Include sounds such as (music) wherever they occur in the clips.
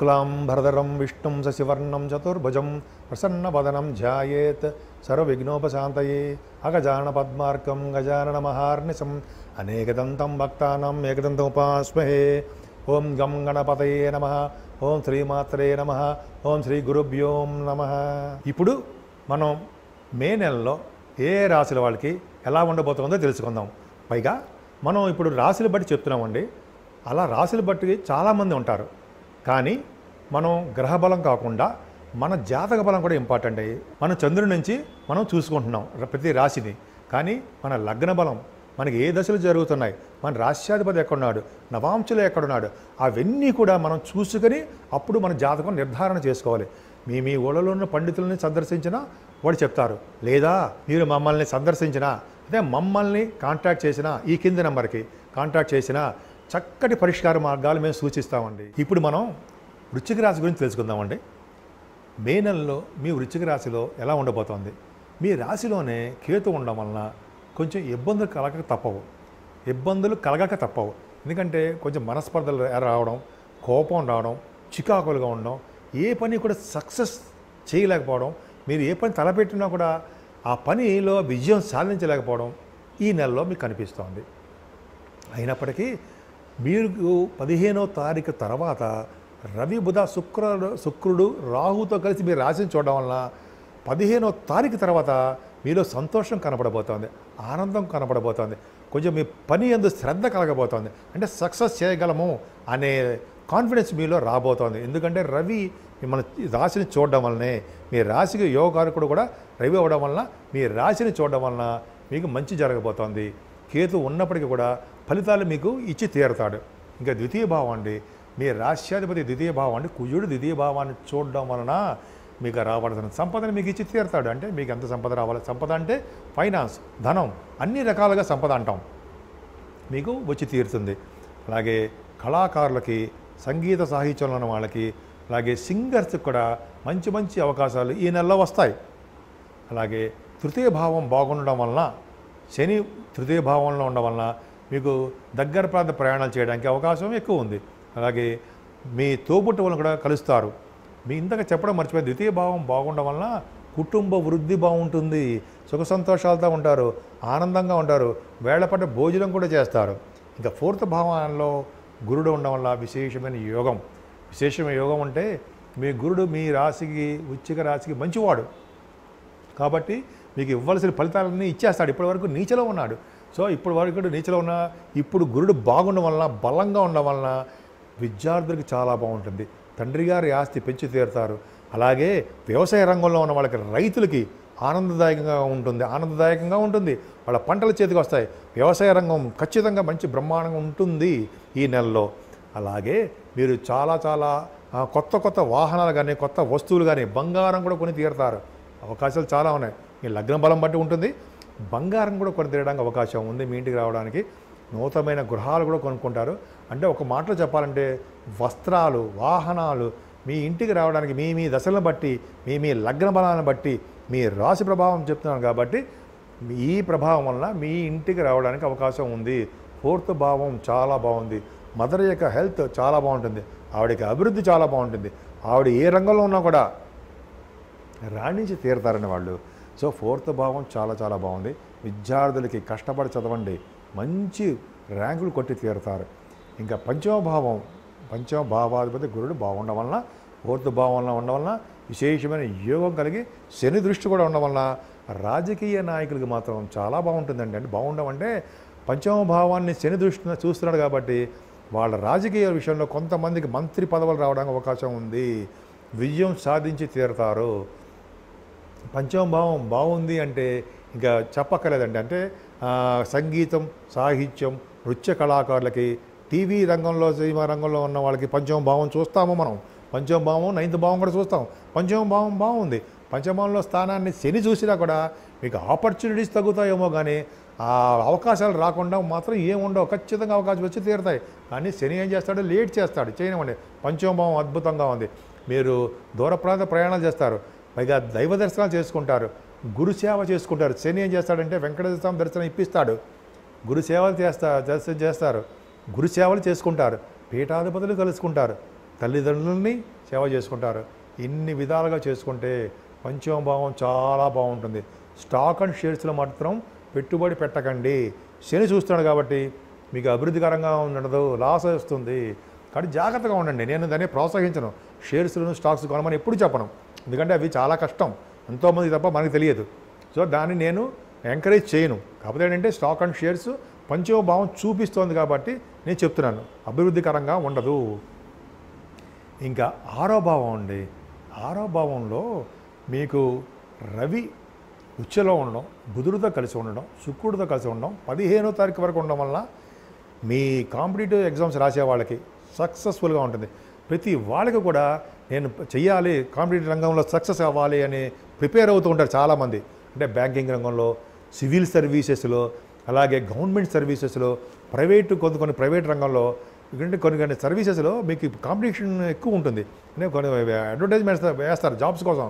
శుక్లాం భరదరం విష్ణుం శశివర్ణం చతుర్భుజం ప్రసన్నవదనం ధ్యాయేత్ సర్వవిఘ్నోపశాంతయే అగజాన పద్మార్కం గజానన మహార్నిశం అనేకదంతం భక్తానం ఏకదంతముపాస్మహే ఓం గం గణపతయే నమ ఓం శ్రీమాత్రే నమ ఓం శ్రీ గురుభ్యోం నమ ఇప్పుడు మనం మే నెలలో ఏ రాశుల వాళ్ళకి ఎలా ఉండబోతుందో తెలుసుకుందాం పైగా మనం ఇప్పుడు రాశులు బట్టి చెప్తున్నామండి అలా రాశులు బట్టి చాలామంది ఉంటారు కానీ మనం గ్రహ బలం కాకుండా మన జాతక బలం కూడా ఇంపార్టెంట్ అయ్యి మన చంద్రుడి నుంచి మనం చూసుకుంటున్నాం ప్రతి రాశిని కానీ మన లగ్న బలం మనకి ఏ దశలు జరుగుతున్నాయి మన రాష్ట్రాధిపతి ఎక్కడున్నాడు నవాంశులు ఎక్కడున్నాడు అవన్నీ కూడా మనం చూసుకొని అప్పుడు మన జాతకం నిర్ధారణ చేసుకోవాలి మీ మీ ఊళ్ళలో ఉన్న పండితులని సందర్శించినా వాడు చెప్తారు లేదా మీరు మమ్మల్ని సందర్శించినా అదే మమ్మల్ని కాంటాక్ట్ చేసినా ఈ కింది నెంబర్కి కాంటాక్ట్ చేసినా చక్కటి పరిష్కార మార్గాలు మేము సూచిస్తామండి ఇప్పుడు మనం వృచ్చిక రాశి గురించి తెలుసుకుందామండి మే నెలలో మీ వృచ్చిక రాశిలో ఎలా ఉండబోతోంది మీ రాశిలోనే కేతు ఉండడం వలన కొంచెం ఇబ్బందులు కలగక తప్పవు ఇబ్బందులు కలగక తప్పవు ఎందుకంటే కొంచెం మనస్పర్ధలు రావడం కోపం రావడం చికాకులుగా ఉండడం ఏ పని కూడా సక్సెస్ చేయలేకపోవడం మీరు ఏ పని తలపెట్టినా కూడా ఆ పనిలో విజయం సాధించలేకపోవడం ఈ నెలలో మీకు కనిపిస్తోంది అయినప్పటికీ మీరు పదిహేనో తారీఖు తర్వాత రవి బుధ శుక్ర శుక్రుడు రాహుతో కలిసి మీరు రాశిని చూడడం వలన పదిహేనో తారీఖు తర్వాత మీలో సంతోషం కనపడబోతోంది ఆనందం కనపడబోతోంది కొంచెం మీ పని ఎందు శ్రద్ధ కలగబోతోంది అంటే సక్సెస్ చేయగలము అనే కాన్ఫిడెన్స్ మీలో రాబోతోంది ఎందుకంటే రవి మిమ్మల్ని రాశిని చూడడం వల్లనే మీ రాశికి యోగారకుడు కూడా రవి అవ్వడం వలన మీ రాశిని చూడడం వలన మీకు మంచి జరగబోతోంది కేతు ఉన్నప్పటికీ కూడా ఫలితాలు మీకు ఇచ్చి తీరుతాడు ఇంకా ద్వితీయ భావం అండి మీ రాష్ట్రాధిపతి ద్వితీయ భావాన్ని కుజుడు ద్వితీయ భావాన్ని చూడడం వలన మీకు రావాల్సిన సంపదని మీకు ఇచ్చి తీరుతాడు అంటే మీకు ఎంత సంపద రావాలి సంపద అంటే ఫైనాన్స్ ధనం అన్ని రకాలుగా సంపద అంటాం మీకు వచ్చి తీరుతుంది అలాగే కళాకారులకి సంగీత సాహిత్యంలో ఉన్న వాళ్ళకి అలాగే సింగర్స్కి కూడా మంచి మంచి అవకాశాలు ఈ నెలలో వస్తాయి అలాగే తృతీయ భావం బాగుండడం వలన శని తృతీయ భావంలో ఉండడం వలన మీకు దగ్గర ప్రాంత ప్రయాణాలు చేయడానికి అవకాశం ఎక్కువ ఉంది అలాగే మీ తోబుట్టు వాళ్ళు కూడా కలుస్తారు మీ ఇందాక చెప్పడం మర్చిపోయి ద్వితీయ భావం బాగుండడం వలన కుటుంబ వృద్ధి బాగుంటుంది సుఖ సంతోషాలతో ఉంటారు ఆనందంగా ఉంటారు వేళపడ్డ భోజనం కూడా చేస్తారు ఇంకా ఫోర్త్ భావనలో గురుడు ఉండడం వల్ల విశేషమైన యోగం విశేషమైన యోగం అంటే మీ గురుడు మీ రాశికి ఉచ్చిక రాశికి మంచివాడు కాబట్టి మీకు ఇవ్వాల్సిన ఫలితాలన్నీ ఇచ్చేస్తాడు ఇప్పటి వరకు నీచలో ఉన్నాడు సో ఇప్పటివరకు వరకు నీచలో ఉన్న ఇప్పుడు గురుడు బాగుండడం వలన బలంగా ఉండడం వలన విద్యార్థులకు చాలా బాగుంటుంది తండ్రి గారి ఆస్తి పెంచి తీరుతారు అలాగే వ్యవసాయ రంగంలో ఉన్న వాళ్ళకి రైతులకి ఆనందదాయకంగా ఉంటుంది ఆనందదాయకంగా ఉంటుంది వాళ్ళ పంటల చేతికి వస్తాయి వ్యవసాయ రంగం ఖచ్చితంగా మంచి బ్రహ్మాండంగా ఉంటుంది ఈ నెలలో అలాగే మీరు చాలా చాలా కొత్త కొత్త వాహనాలు కానీ కొత్త వస్తువులు కానీ బంగారం కూడా కొని తీరుతారు అవకాశాలు చాలా ఉన్నాయి మీ లగ్న బలం బట్టి ఉంటుంది బంగారం కూడా కొని తీయడానికి అవకాశం ఉంది మీ ఇంటికి రావడానికి నూతనమైన గృహాలు కూడా కొనుక్కుంటారు అంటే ఒక మాటలో చెప్పాలంటే వస్త్రాలు వాహనాలు మీ ఇంటికి రావడానికి మీ మీ దశలను బట్టి మీ మీ లగ్న బలాలను బట్టి మీ రాశి ప్రభావం చెప్తున్నాను కాబట్టి ఈ ప్రభావం వలన మీ ఇంటికి రావడానికి అవకాశం ఉంది ఫోర్త్ భావం చాలా బాగుంది మదర్ యొక్క హెల్త్ చాలా బాగుంటుంది ఆవిడకి అభివృద్ధి చాలా బాగుంటుంది ఆవిడ ఏ రంగంలో ఉన్నా కూడా రాణించి తీరుతారని వాళ్ళు సో ఫోర్త్ భావం చాలా చాలా బాగుంది విద్యార్థులకి కష్టపడి చదవండి మంచి ర్యాంకులు కొట్టి తీరుతారు ఇంకా పంచమభావం పంచమభావాధిపతి గురుడు బాగుండడం వలన పూర్త భావంలో ఉండడం వలన విశేషమైన యోగం కలిగి శని దృష్టి కూడా ఉండడం వలన రాజకీయ నాయకులకి మాత్రం చాలా బాగుంటుందండి అంటే బాగుండడం అంటే పంచమ భావాన్ని శని దృష్టిని చూస్తున్నాడు కాబట్టి వాళ్ళ రాజకీయ విషయంలో కొంతమందికి మంత్రి పదవులు రావడానికి అవకాశం ఉంది విజయం సాధించి తీరుతారు పంచమభావం బాగుంది అంటే ఇంకా చెప్పక్కర్లేదండి అంటే సంగీతం సాహిత్యం నృత్య కళాకారులకి టీవీ రంగంలో సినిమా రంగంలో ఉన్న వాళ్ళకి పంచమ భావం చూస్తాము మనం పంచమ భావం నైన్త్ భావం కూడా చూస్తాం పంచమ భావం బాగుంది పంచమంలో స్థానాన్ని శని చూసినా కూడా మీకు ఆపర్చునిటీస్ తగ్గుతాయేమో కానీ ఆ అవకాశాలు రాకుండా మాత్రం ఏముండవు ఖచ్చితంగా అవకాశం వచ్చి తీరుతాయి కానీ శని ఏం చేస్తాడు లేట్ చేస్తాడు చేయనివ్వండి పంచమభావం అద్భుతంగా ఉంది మీరు దూర ప్రాంత ప్రయాణాలు చేస్తారు పైగా దైవ దర్శనాలు చేసుకుంటారు గురుసేవ చేసుకుంటారు శని ఏం చేస్తాడంటే వెంకటేశ్వర స్వామి దర్శనం ఇప్పిస్తాడు గురుసేవలు చేస్తా దర్శనం చేస్తారు గురుసేవలు చేసుకుంటారు పీఠాధిపతులు కలుసుకుంటారు తల్లిదండ్రులని సేవ చేసుకుంటారు ఇన్ని విధాలుగా చేసుకుంటే పంచమ భావం చాలా బాగుంటుంది స్టాక్ అండ్ షేర్స్లో మాత్రం పెట్టుబడి పెట్టకండి శని చూస్తున్నాడు కాబట్టి మీకు అభివృద్ధికరంగా ఉండదు లాస్ వస్తుంది కానీ జాగ్రత్తగా ఉండండి నేను దాన్ని ప్రోత్సహించను షేర్స్లను స్టాక్స్ కొనమని ఎప్పుడు చెప్పను ఎందుకంటే అవి చాలా కష్టం ఎంతోమంది తప్ప మనకు తెలియదు సో దాన్ని నేను ఎంకరేజ్ చేయను కాకపోతే ఏంటంటే స్టాక్ అండ్ షేర్స్ పంచమభావం చూపిస్తోంది కాబట్టి నేను చెప్తున్నాను అభివృద్ధికరంగా ఉండదు ఇంకా ఆరో భావం అండి ఆరో భావంలో మీకు రవి ఉచ్చలో ఉండడం బుధుడితో కలిసి ఉండడం శుక్రుడితో కలిసి ఉండడం పదిహేనో తారీఖు వరకు ఉండడం వల్ల మీ కాంపిటేటివ్ ఎగ్జామ్స్ రాసే వాళ్ళకి సక్సెస్ఫుల్గా ఉంటుంది ప్రతి వాళ్ళకి కూడా నేను చెయ్యాలి కాంపిటేటివ్ రంగంలో సక్సెస్ అవ్వాలి అనే ప్రిపేర్ అవుతూ ఉంటారు చాలామంది అంటే బ్యాంకింగ్ రంగంలో సివిల్ సర్వీసెస్లో అలాగే గవర్నమెంట్ సర్వీసెస్లో ప్రైవేటు కొంత కొన్ని ప్రైవేట్ రంగంలో ఎందుకంటే కొన్ని కొన్ని సర్వీసెస్లో మీకు కాంపిటీషన్ ఎక్కువ ఉంటుంది అంటే కొన్ని అడ్వర్టైజ్మెంట్స్ వేస్తారు జాబ్స్ కోసం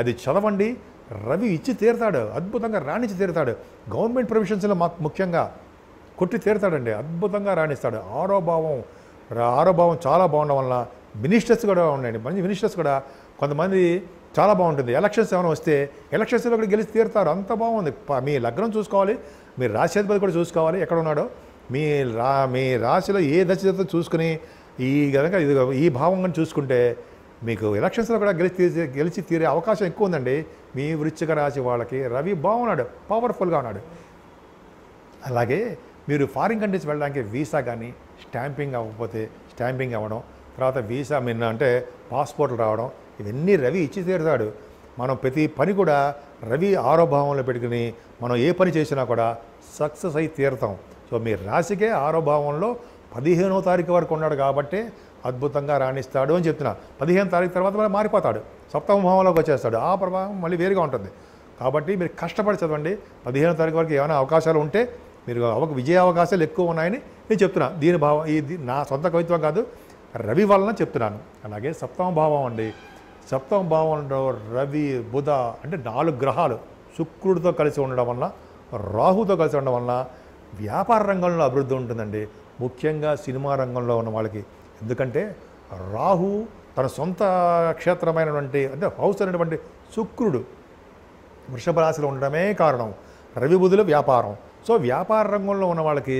అది చదవండి రవి ఇచ్చి తీరుతాడు అద్భుతంగా రాణించి తీరుతాడు గవర్నమెంట్ ప్రొఫెషన్స్లో మాకు ముఖ్యంగా కొట్టి తీరుతాడండి అద్భుతంగా రాణిస్తాడు ఆరోభావం ఆరోభావం చాలా బాగుండడం వల్ల మినిస్టర్స్ కూడా ఉన్నాయండి మంచి మినిస్టర్స్ కూడా కొంతమంది చాలా బాగుంటుంది ఎలక్షన్స్ ఏమైనా వస్తే ఎలక్షన్స్లో కూడా గెలిచి తీరుతారు అంత బాగుంది మీ లగ్నం చూసుకోవాలి మీ రాశ్యాధిపతి కూడా చూసుకోవాలి ఎక్కడ ఉన్నాడో మీ రా మీ రాశిలో ఏ దశ చూసుకుని ఈ కనుక ఇది ఈ భావంగా చూసుకుంటే మీకు ఎలక్షన్స్లో కూడా గెలిచి గెలిచి తీరే అవకాశం ఎక్కువ ఉందండి మీ వృశ్చిక రాశి వాళ్ళకి రవి బాగున్నాడు పవర్ఫుల్గా ఉన్నాడు అలాగే మీరు ఫారిన్ కంట్రీస్ వెళ్ళడానికి వీసా కానీ స్టాంపింగ్ అవ్వకపోతే స్టాంపింగ్ అవ్వడం తర్వాత వీసా మిన్న అంటే పాస్పోర్ట్లు రావడం ఇవన్నీ రవి ఇచ్చి తీరుతాడు మనం ప్రతి పని కూడా రవి ఆరోభావంలో పెట్టుకుని మనం ఏ పని చేసినా కూడా సక్సెస్ అయి తీరుతాం సో మీ రాశికే ఆరోభావంలో పదిహేనో తారీఖు వరకు ఉన్నాడు కాబట్టి అద్భుతంగా రాణిస్తాడు అని చెప్తున్నా పదిహేను తారీఖు తర్వాత మళ్ళీ మారిపోతాడు సప్తమ భావంలోకి వచ్చేస్తాడు ఆ ప్రభావం మళ్ళీ వేరుగా ఉంటుంది కాబట్టి మీరు కష్టపడి చదవండి పదిహేను తారీఖు వరకు ఏమైనా అవకాశాలు ఉంటే మీరు విజయ అవకాశాలు ఎక్కువ ఉన్నాయని నేను చెప్తున్నా దీని భావం ఇది నా సొంత కవిత్వం కాదు రవి వలన చెప్తున్నాను అలాగే సప్తమ భావం అండి సప్తమ భావంలో రవి బుధ అంటే నాలుగు గ్రహాలు శుక్రుడితో కలిసి ఉండడం వల్ల రాహుతో కలిసి ఉండడం వల్ల వ్యాపార రంగంలో అభివృద్ధి ఉంటుందండి ముఖ్యంగా సినిమా రంగంలో ఉన్న వాళ్ళకి ఎందుకంటే రాహు తన సొంత క్షేత్రమైనటువంటి అంటే హౌస్ అనేటువంటి శుక్రుడు వృషభ రాశిలో ఉండడమే కారణం రవి బుధులు వ్యాపారం సో వ్యాపార రంగంలో ఉన్న వాళ్ళకి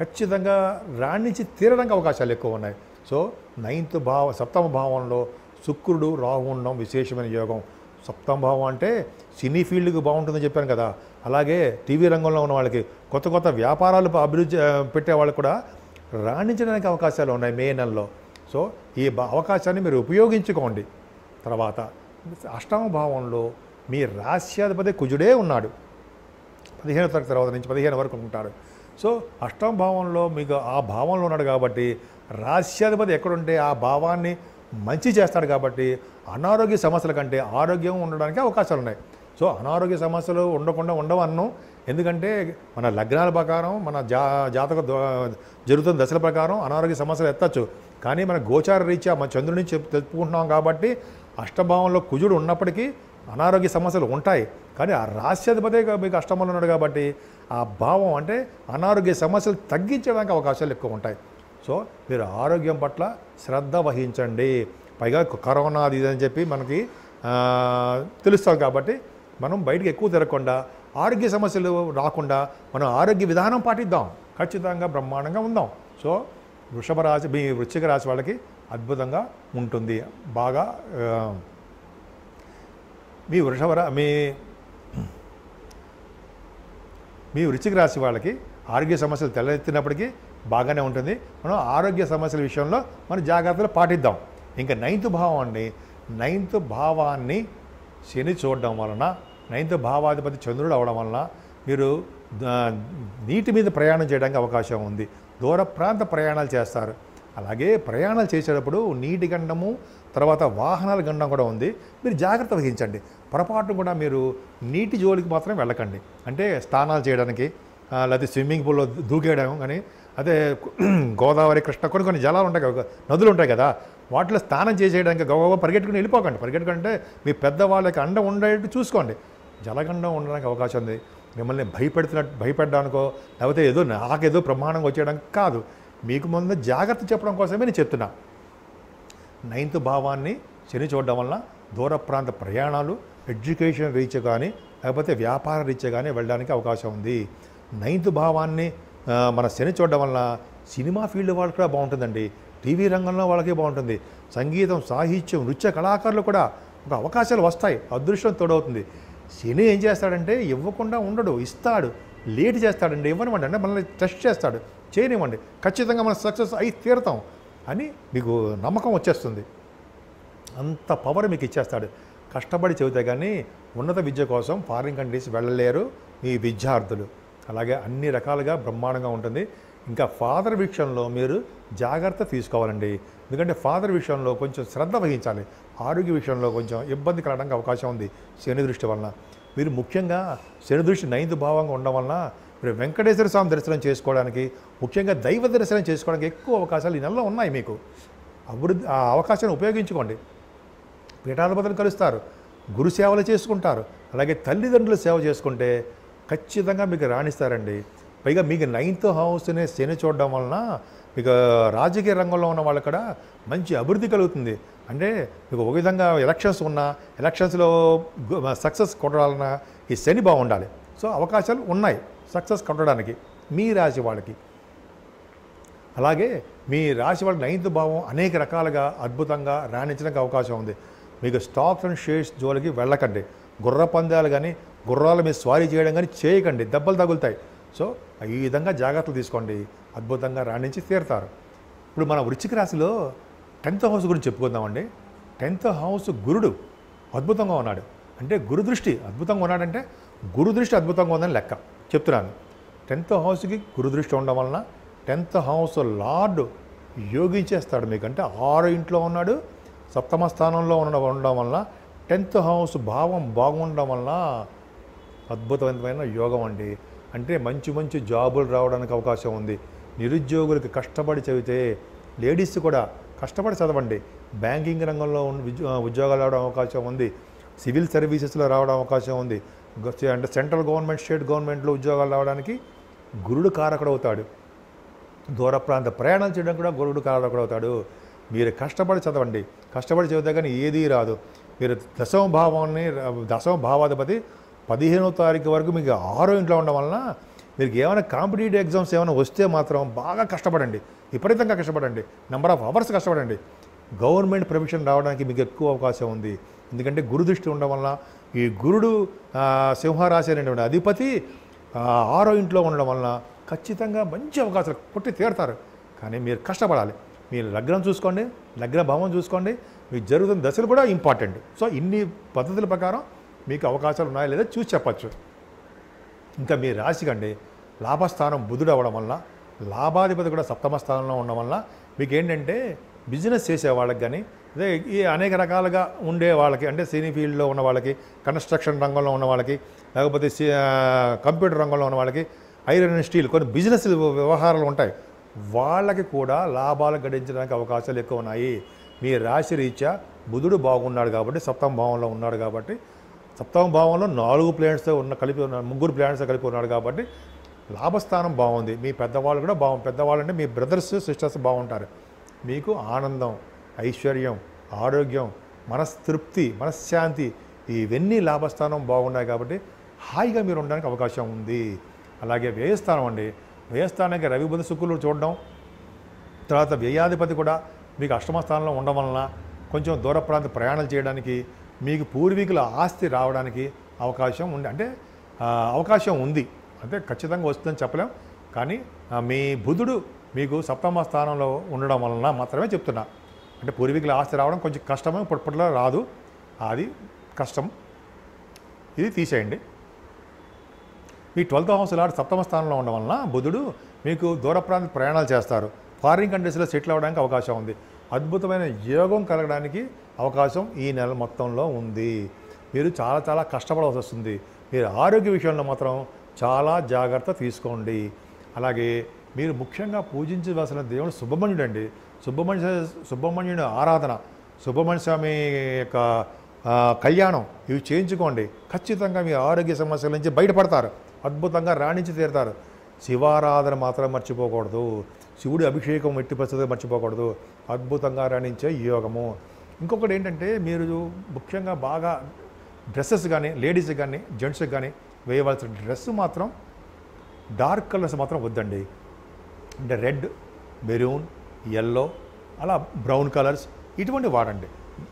ఖచ్చితంగా రాణించి తీరడానికి అవకాశాలు ఎక్కువ ఉన్నాయి సో నైన్త్ భావ సప్తమ భావంలో శుక్రుడు రాహు ఉండడం విశేషమైన యోగం సప్తంభావం అంటే సినీ ఫీల్డ్కి బాగుంటుందని చెప్పాను కదా అలాగే టీవీ రంగంలో ఉన్న వాళ్ళకి కొత్త కొత్త వ్యాపారాలు అభివృద్ధి పెట్టే వాళ్ళకి కూడా రాణించడానికి అవకాశాలు ఉన్నాయి మే నెలలో సో ఈ అవకాశాన్ని మీరు ఉపయోగించుకోండి తర్వాత అష్టమ భావంలో మీ రాశ్యాధిపతి కుజుడే ఉన్నాడు పదిహేను తరగతి తర్వాత నుంచి పదిహేను వరకు ఉంటాడు సో అష్టమ భావంలో మీకు ఆ భావంలో ఉన్నాడు కాబట్టి రాశ్యాధిపతి ఎక్కడుంటే ఆ భావాన్ని మంచి చేస్తాడు కాబట్టి అనారోగ్య సమస్యల కంటే ఆరోగ్యం ఉండడానికి అవకాశాలు ఉన్నాయి సో అనారోగ్య సమస్యలు ఉండకుండా ఉండవన్ను ఎందుకంటే మన లగ్నాల ప్రకారం మన జా జాతక జరుగుతున్న దశల ప్రకారం అనారోగ్య సమస్యలు ఎత్తచ్చు కానీ మన గోచార రీత్యా మన చంద్రుడి నుంచి తెలుపుకుంటున్నాం కాబట్టి అష్టభావంలో కుజుడు ఉన్నప్పటికీ అనారోగ్య సమస్యలు ఉంటాయి కానీ ఆ రాశ్యాధిపతి మీకు అష్టమంలో ఉన్నాడు కాబట్టి ఆ భావం అంటే అనారోగ్య సమస్యలు తగ్గించడానికి అవకాశాలు ఎక్కువ ఉంటాయి సో మీరు ఆరోగ్యం పట్ల శ్రద్ధ వహించండి పైగా కరోనా అది అని చెప్పి మనకి తెలుస్తాం కాబట్టి మనం బయటకు ఎక్కువ తిరగకుండా ఆరోగ్య సమస్యలు రాకుండా మనం ఆరోగ్య విధానం పాటిద్దాం ఖచ్చితంగా బ్రహ్మాండంగా ఉందాం సో వృషభ రాశి మీ వృశ్చిక రాశి వాళ్ళకి అద్భుతంగా ఉంటుంది బాగా మీ వృషభ మీ మీ వృశ్చిక రాశి వాళ్ళకి ఆరోగ్య సమస్యలు తెలెత్తినప్పటికీ బాగానే ఉంటుంది మనం ఆరోగ్య సమస్యల విషయంలో మనం జాగ్రత్తలు పాటిద్దాం ఇంకా నైన్త్ భావం అండి నైన్త్ భావాన్ని శని చూడడం వలన నైన్త్ భావాధిపతి చంద్రుడు అవడం వలన మీరు నీటి మీద ప్రయాణం చేయడానికి అవకాశం ఉంది దూర ప్రాంత ప్రయాణాలు చేస్తారు అలాగే ప్రయాణాలు చేసేటప్పుడు నీటి గండము తర్వాత వాహనాల గండం కూడా ఉంది మీరు జాగ్రత్త వహించండి పొరపాటు కూడా మీరు నీటి జోలికి మాత్రం వెళ్ళకండి అంటే స్నానాలు చేయడానికి లేకపోతే స్విమ్మింగ్ పూల్లో దూకేయడం కానీ అదే (clears throat) గోదావరి కృష్ణ కొన్ని కొన్ని జలాలు ఉంటాయి కదా నదులు ఉంటాయి కదా వాటిలో స్నానం చేసేయడానికి గొప్ప పరిగెట్టుకుని వెళ్ళిపోకండి పరిగెట్టుకుంటే మీ పెద్దవాళ్ళకి అండ ఉండేట్టు చూసుకోండి జలగండం ఉండడానికి అవకాశం ఉంది మిమ్మల్ని భయపెడుతున్నట్టు భయపెట్టడానికో లేకపోతే ఏదో నాకేదో ప్రమాణం వచ్చేయడానికి కాదు మీకు ముందు జాగ్రత్త చెప్పడం కోసమే నేను చెప్తున్నా నైన్త్ భావాన్ని శని చూడడం వలన దూర ప్రాంత ప్రయాణాలు ఎడ్యుకేషన్ రీచ్ కానీ లేకపోతే వ్యాపార రీచ్ కానీ వెళ్ళడానికి అవకాశం ఉంది నైన్త్ భావాన్ని మన శని చూడడం వలన సినిమా ఫీల్డ్ వాళ్ళకి కూడా బాగుంటుందండి టీవీ రంగంలో వాళ్ళకి బాగుంటుంది సంగీతం సాహిత్యం నృత్య కళాకారులు కూడా ఒక అవకాశాలు వస్తాయి అదృష్టం తోడవుతుంది శని ఏం చేస్తాడంటే ఇవ్వకుండా ఉండడు ఇస్తాడు లేట్ చేస్తాడండి ఇవ్వనివ్వండి అంటే మనల్ని టెస్ట్ చేస్తాడు చేయనివ్వండి ఖచ్చితంగా మనం సక్సెస్ అయి తీరుతాం అని మీకు నమ్మకం వచ్చేస్తుంది అంత పవర్ మీకు ఇచ్చేస్తాడు కష్టపడి చదివితే కానీ ఉన్నత విద్య కోసం ఫారిన్ కంట్రీస్ వెళ్ళలేరు మీ విద్యార్థులు అలాగే అన్ని రకాలుగా బ్రహ్మాండంగా ఉంటుంది ఇంకా ఫాదర్ విషయంలో మీరు జాగ్రత్త తీసుకోవాలండి ఎందుకంటే ఫాదర్ విషయంలో కొంచెం శ్రద్ధ వహించాలి ఆరోగ్య విషయంలో కొంచెం ఇబ్బంది కలడానికి అవకాశం ఉంది శని దృష్టి వలన మీరు ముఖ్యంగా శని దృష్టి నైన్త్ భావంగా ఉండడం వలన మీరు వెంకటేశ్వర స్వామి దర్శనం చేసుకోవడానికి ముఖ్యంగా దైవ దర్శనం చేసుకోవడానికి ఎక్కువ అవకాశాలు ఈ నెలలో ఉన్నాయి మీకు అభివృద్ధి ఆ అవకాశాన్ని ఉపయోగించుకోండి పీఠాధిపతులు కలుస్తారు గురు సేవలు చేసుకుంటారు అలాగే తల్లిదండ్రులు సేవ చేసుకుంటే ఖచ్చితంగా మీకు రాణిస్తారండి పైగా మీకు నైన్త్ హౌస్ని శని చూడడం వలన మీకు రాజకీయ రంగంలో ఉన్న వాళ్ళు కూడా మంచి అభివృద్ధి కలుగుతుంది అంటే మీకు ఒక విధంగా ఎలక్షన్స్ ఉన్నా ఎలక్షన్స్లో సక్సెస్ కొట్టడాలన్నా ఈ శని బాగుండాలి సో అవకాశాలు ఉన్నాయి సక్సెస్ కొట్టడానికి మీ రాశి వాళ్ళకి అలాగే మీ రాశి వాళ్ళ నైన్త్ భావం అనేక రకాలుగా అద్భుతంగా రాణించడానికి అవకాశం ఉంది మీకు స్టాక్స్ అండ్ షేర్స్ జోలికి వెళ్ళకండి గుర్ర పందాలు కానీ గుర్రాల మీద స్వారీ చేయడం కానీ చేయకండి దెబ్బలు తగులుతాయి సో ఈ విధంగా జాగ్రత్తలు తీసుకోండి అద్భుతంగా రాణించి తీరుతారు ఇప్పుడు మన వృచ్చిక రాశిలో టెన్త్ హౌస్ గురించి చెప్పుకుందామండి టెన్త్ హౌస్ గురుడు అద్భుతంగా ఉన్నాడు అంటే గురుదృష్టి అద్భుతంగా ఉన్నాడంటే గురు దృష్టి అద్భుతంగా ఉందని లెక్క చెప్తున్నాను టెన్త్ హౌస్కి గురుదృష్టి ఉండడం వలన టెన్త్ హౌస్ లార్డు యోగించేస్తాడు మీకు అంటే ఆరు ఇంట్లో ఉన్నాడు సప్తమ స్థానంలో ఉండడం ఉండడం వలన టెన్త్ హౌస్ భావం బాగుండడం వలన అద్భుతమైన యోగం అండి అంటే మంచి మంచి జాబులు రావడానికి అవకాశం ఉంది నిరుద్యోగులకి కష్టపడి చదివితే లేడీస్ కూడా కష్టపడి చదవండి బ్యాంకింగ్ రంగంలో ఉద్యోగాలు రావడం అవకాశం ఉంది సివిల్ సర్వీసెస్లో రావడం అవకాశం ఉంది అంటే సెంట్రల్ గవర్నమెంట్ స్టేట్ గవర్నమెంట్లో ఉద్యోగాలు రావడానికి గురుడు కారకుడవుతాడు దూర ప్రాంత ప్రయాణం చేయడం కూడా గురుడు కారకుడవుతాడు మీరు కష్టపడి చదవండి కష్టపడి చదివితే కానీ ఏదీ రాదు మీరు దశమ భావాన్ని దశమ భావాధిపతి పదిహేనో తారీఖు వరకు మీకు ఆరో ఇంట్లో ఉండడం వలన మీకు ఏమైనా కాంపిటేటివ్ ఎగ్జామ్స్ ఏమైనా వస్తే మాత్రం బాగా కష్టపడండి విపరీతంగా కష్టపడండి నెంబర్ ఆఫ్ అవర్స్ కష్టపడండి గవర్నమెంట్ ప్రమిషన్ రావడానికి మీకు ఎక్కువ అవకాశం ఉంది ఎందుకంటే గురు దృష్టి ఉండడం వలన ఈ గురుడు సింహరాశి అనేటువంటి అధిపతి ఆరో ఇంట్లో ఉండడం వలన ఖచ్చితంగా మంచి అవకాశాలు కొట్టి తీరుతారు కానీ మీరు కష్టపడాలి మీరు లగ్నం చూసుకోండి లగ్న భావం చూసుకోండి మీకు జరుగుతున్న దశలు కూడా ఇంపార్టెంట్ సో ఇన్ని పద్ధతుల ప్రకారం మీకు అవకాశాలు ఉన్నాయా లేదా చూసి చెప్పచ్చు ఇంకా మీ రాశికండి లాభస్థానం బుధుడు అవ్వడం వల్ల లాభాధిపతి కూడా సప్తమ స్థానంలో ఉండడం వల్ల మీకు ఏంటంటే బిజినెస్ చేసే వాళ్ళకి కానీ అదే ఈ అనేక రకాలుగా ఉండే వాళ్ళకి అంటే సినీ ఫీల్డ్లో ఉన్న వాళ్ళకి కన్స్ట్రక్షన్ రంగంలో ఉన్న వాళ్ళకి లేకపోతే కంప్యూటర్ రంగంలో ఉన్న వాళ్ళకి ఐరన్ అండ్ స్టీల్ కొన్ని బిజినెస్ వ్యవహారాలు ఉంటాయి వాళ్ళకి కూడా లాభాలు గడించడానికి అవకాశాలు ఎక్కువ ఉన్నాయి మీ రాశి రీత్యా బుధుడు బాగున్నాడు కాబట్టి సప్తం భావంలో ఉన్నాడు కాబట్టి సప్తమ భావంలో నాలుగు ప్లానెట్స్ ఉన్న కలిపి ఉన్న ముగ్గురు ప్లానెట్స్ కలిపి ఉన్నాడు కాబట్టి లాభస్థానం బాగుంది మీ పెద్దవాళ్ళు కూడా బాగు పెద్దవాళ్ళంటే మీ బ్రదర్స్ సిస్టర్స్ బాగుంటారు మీకు ఆనందం ఐశ్వర్యం ఆరోగ్యం మనస్తృప్తి మనశ్శాంతి ఇవన్నీ లాభస్థానం బాగున్నాయి కాబట్టి హాయిగా మీరు ఉండడానికి అవకాశం ఉంది అలాగే వ్యయస్థానం అండి వ్యయస్థానానికి రవి బుధ శుక్రులు చూడడం తర్వాత వ్యయాధిపతి కూడా మీకు అష్టమ స్థానంలో ఉండడం వలన కొంచెం దూర ప్రాంత ప్రయాణాలు చేయడానికి మీకు పూర్వీకుల ఆస్తి రావడానికి అవకాశం ఉంది అంటే అవకాశం ఉంది అంటే ఖచ్చితంగా వస్తుందని చెప్పలేం కానీ మీ బుధుడు మీకు సప్తమ స్థానంలో ఉండడం వలన మాత్రమే చెప్తున్నా అంటే పూర్వీకుల ఆస్తి రావడం కొంచెం కష్టమే ఇప్పటిపట్లో రాదు అది కష్టం ఇది తీసేయండి మీ ట్వెల్త్ హౌస్ లాంటి సప్తమ స్థానంలో ఉండడం వలన బుధుడు మీకు దూర ప్రాంత ప్రయాణాలు చేస్తారు ఫారిన్ కంట్రీస్లో సెటిల్ అవ్వడానికి అవకాశం ఉంది అద్భుతమైన యోగం కలగడానికి అవకాశం ఈ నెల మొత్తంలో ఉంది మీరు చాలా చాలా కష్టపడవలసి వస్తుంది మీరు ఆరోగ్య విషయంలో మాత్రం చాలా జాగ్రత్త తీసుకోండి అలాగే మీరు ముఖ్యంగా పూజించవలసిన దేవుడు సుబ్రహ్మణ్యుడు అండి సుబ్రహ్మణ్య సుబ్రహ్మణ్యుని ఆరాధన సుబ్రహ్మణ్య స్వామి యొక్క కళ్యాణం ఇవి చేయించుకోండి ఖచ్చితంగా మీ ఆరోగ్య సమస్యల నుంచి బయటపడతారు అద్భుతంగా రాణించి తీరుతారు శివారాధన మాత్రం మర్చిపోకూడదు శివుడి అభిషేకం ఎట్టి పరిస్థితి మర్చిపోకూడదు అద్భుతంగా రాణించే యోగము ఇంకొకటి ఏంటంటే మీరు ముఖ్యంగా బాగా డ్రెస్సెస్ కానీ లేడీస్ కానీ జెంట్స్కి కానీ వేయవలసిన డ్రెస్ మాత్రం డార్క్ కలర్స్ మాత్రం వద్దండి అంటే రెడ్ మెరూన్ ఎల్లో అలా బ్రౌన్ కలర్స్ ఇటువంటి వాడండి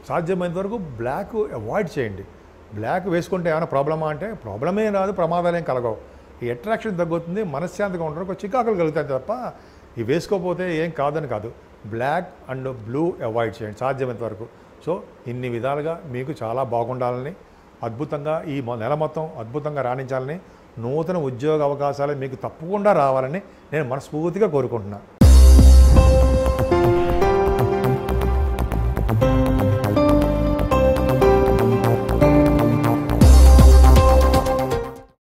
సాధ్యమైనంత వరకు బ్లాక్ అవాయిడ్ చేయండి బ్లాక్ వేసుకుంటే ఏమైనా ప్రాబ్లమా అంటే ప్రాబ్లమే రాదు ఏం కలగవు ఈ అట్రాక్షన్ తగ్గుతుంది మనశ్శాంతిగా ఉండడానికి చికాకులు కలుగుతాయి తప్ప ఇవి వేసుకోకపోతే ఏం కాదని కాదు బ్లాక్ అండ్ బ్లూ అవాయిడ్ చేయండి సాధ్యమైనంత వరకు సో ఇన్ని విధాలుగా మీకు చాలా బాగుండాలని అద్భుతంగా ఈ నెల మొత్తం అద్భుతంగా రాణించాలని నూతన ఉద్యోగ అవకాశాలు మీకు తప్పకుండా రావాలని నేను మనస్ఫూర్తిగా కోరుకుంటున్నాను